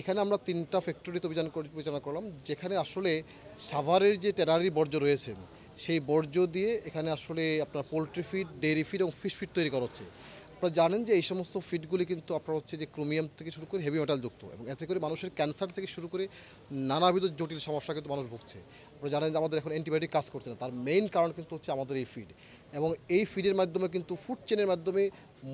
এখানে আমরা তিনটা ফ্যাক্টরিতে অভিযান পরিচালনা করলাম যেখানে আসলে সাভারের যে টেরারি বর্জ্য রয়েছে সেই বর্জ্য দিয়ে এখানে আসলে আপনার পোলট্রি ফিড ডেয়ারি ফিড এবং ফিশ ফিড তৈরি করা হচ্ছে আপনারা জানেন যে এই সমস্ত ফিডগুলি কিন্তু আপনার হচ্ছে যে ক্রোমিয়াম থেকে শুরু করে হেভি মেটাল যুক্ত এবং এতে করে মানুষের ক্যান্সার থেকে শুরু করে নানাবিধ জটিল সমস্যা কিন্তু মানুষ ভুগছে আপনারা জানেন যে আমাদের এখন অ্যান্টিবায়োটিক কাজ করছে না তার মেইন কারণ কিন্তু হচ্ছে আমাদের এই ফিড এবং এই ফিডের মাধ্যমে কিন্তু ফুড চেনের মাধ্যমে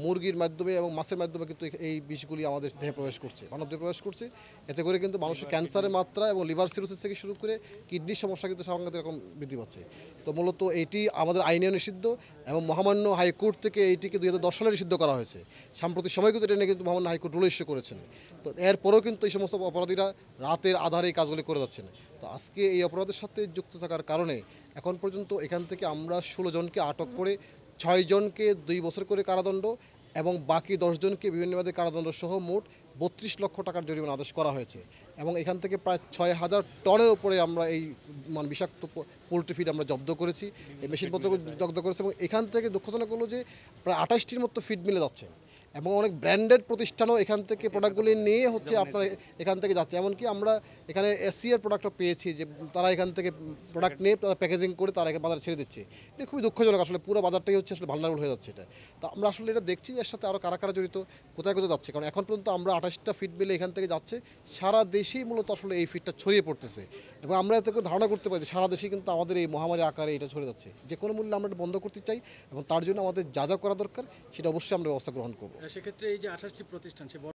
মুরগির মাধ্যমে এবং মাছের মাধ্যমে কিন্তু এই বিষগুলি আমাদের দেহে প্রবেশ করছে মানব দেহে প্রবেশ করছে এতে করে কিন্তু মানুষের ক্যান্সারের মাত্রা এবং লিভার সিরোসিস থেকে শুরু করে কিডনির সমস্যা কিন্তু সাংঘাতিক রকম বৃদ্ধি পাচ্ছে তো মূলত এটি আমাদের আইনে নিষিদ্ধ এবং মহামান্য হাইকোর্ট থেকে এইটিকে দুই হাজার দশ সালে নিষিদ্ধ করা হয়েছে সাম্প্রতিক সময় কিন্তু এটা নিয়ে কিন্তু মহামান্য হাইকোর্ট রুল ইস্যু করেছেন তো এরপরেও কিন্তু এই সমস্ত অপরাধীরা রাতের আধারে এই কাজগুলি করে যাচ্ছেন তো আজকে এই অপরাধের সাথে যুক্ত থাকার কারণে এখন পর্যন্ত এখান থেকে আমরা ষোলো জনকে আটক করে ছয়জনকে দুই বছর করে কারাদণ্ড এবং বাকি দশজনকে বিভিন্ন মেয়াদে কারাদণ্ড সহ মোট বত্রিশ লক্ষ টাকার জরিমানা আদেশ করা হয়েছে এবং এখান থেকে প্রায় ছয় হাজার টনের উপরে আমরা এই মানে বিষাক্ত পোলট্রি ফিড আমরা জব্দ করেছি এই মেশিনপত্র জব্দ করেছি এবং এখান থেকে দুঃখজনক হলো যে প্রায় আঠাশটির মতো ফিড মিলে যাচ্ছে এবং অনেক ব্র্যান্ডেড প্রতিষ্ঠানও এখান থেকে প্রোডাক্টগুলি নিয়ে হচ্ছে আপনার এখান থেকে যাচ্ছে এমনকি আমরা এখানে এসিয়ার প্রোডাক্টও পেয়েছি যে তারা এখান থেকে প্রোডাক্ট নিয়ে তারা প্যাকেজিং করে তারা বাজারে ছেড়ে দিচ্ছে এটা খুবই দুঃখজনক আসলে পুরো বাজারটাই হচ্ছে আসলে ভালনারবল হয়ে যাচ্ছে এটা তো আমরা আসলে এটা দেখছি এর সাথে আরও কারা কারা জড়িত কোথায় কোথায় যাচ্ছে কারণ এখন পর্যন্ত আমরা আঠাশটা ফিট মিলে এখান থেকে যাচ্ছে সারা দেশেই মূলত আসলে এই ফিটটা ছড়িয়ে পড়তেছে এবং আমরা এতে করে ধারণা করতে পারি যে সারা দেশেই কিন্তু আমাদের এই মহামারী আকারে এটা ছড়িয়ে যাচ্ছে যে কোনো মূল্যে আমরা এটা বন্ধ করতে চাই এবং তার জন্য আমাদের যা যা করা দরকার সেটা অবশ্যই আমরা ব্যবস্থা গ্রহণ করবো সেক্ষেত্রে এই যে আঠাশটি প্রতিষ্ঠান সে